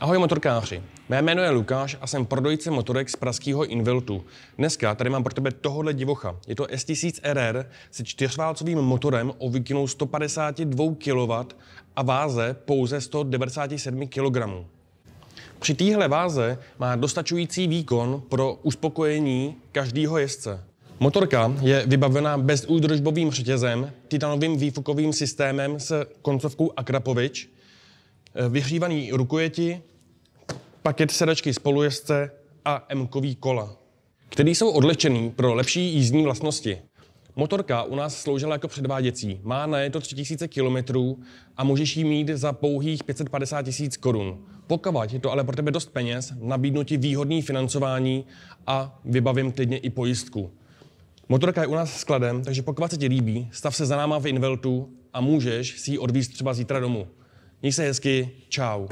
Ahoj motorkáři, mé jméno je Lukáš a jsem prodejce motorek z pražského Inviltu. Dneska tady mám pro tebe tohle divocha. Je to S1000 RR se čtyřválcovým motorem o výkonu 152 kW a váze pouze 197 kg. Při téhle váze má dostačující výkon pro uspokojení každého jezdce. Motorka je vybavená bezúdržbovým řetězem, titanovým výfukovým systémem s koncovkou Akrapovič, Eh, vyhřívaný rukojeti, paket sedačky spolujezdce a m kola, které jsou odlečený pro lepší jízdní vlastnosti. Motorka u nás sloužila jako předváděcí. Má na to 3000 km a můžeš ji mít za pouhých 550 tisíc korun. Pokud je to ale pro tebe dost peněz, nabídnu ti výhodné financování a vybavím klidně i pojistku. Motorka je u nás skladem, takže pokud se ti líbí, stav se za náma v Inveltu a můžeš si ji odvíst třeba zítra domů. Měj se hezky, čau.